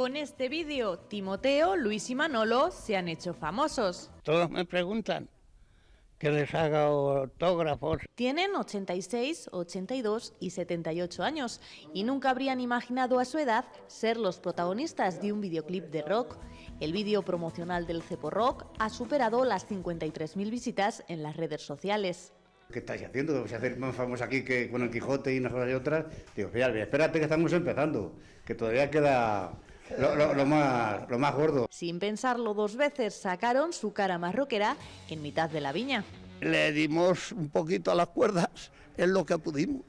Con este vídeo, Timoteo, Luis y Manolo se han hecho famosos. Todos me preguntan que les haga autógrafos. Tienen 86, 82 y 78 años y nunca habrían imaginado a su edad ser los protagonistas de un videoclip de rock. El vídeo promocional del Cepo Rock ha superado las 53.000 visitas en las redes sociales. ¿qué estáis haciendo? a más famoso aquí que con Quijote y unas y otras? Digo, espérate que estamos empezando, que todavía queda lo, más, más gordo. Sin pensarlo dos veces, sacaron su cara más rockera en mitad de la viña. Le dimos un poquito a las cuerdas, es lo que pudimos.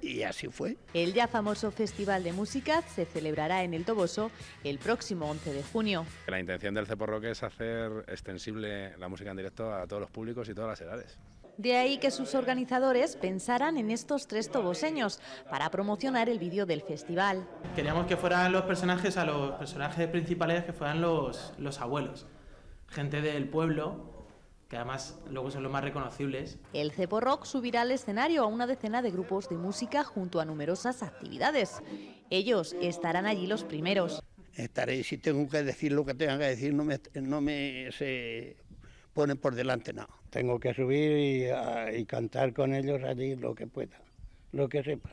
Y así fue. El ya famoso Festival de Música se celebrará en el Toboso el próximo 11 de junio. La intención del Ceporroque es hacer extensible la música en directo a todos los públicos y todas las edades. De ahí que sus organizadores pensaran en estos tres toboseños para promocionar el vídeo del festival. Queríamos que fueran los personajes, a los personajes principales que fueran los, los abuelos, gente del pueblo que además luego son los más reconocibles. El Cepo Rock subirá al escenario a una decena de grupos de música junto a numerosas actividades. Ellos estarán allí los primeros. Estaré, si tengo que decir lo que tenga que decir, no me, no me ponen por delante nada. No. Tengo que subir ah, y, cantar con ellos allí lo que pueda, lo que sepa,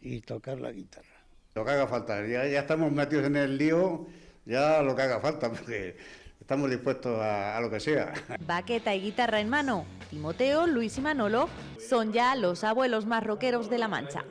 y tocar la guitarra. Lo que haga falta, ya, ya estamos metidos en el lío, ya lo que haga falta, porque estamos dispuestos a, a, lo que sea. Baqueta y guitarra en mano, Timoteo, Luis y Manolo son ya los abuelos más rockeros de la Mancha.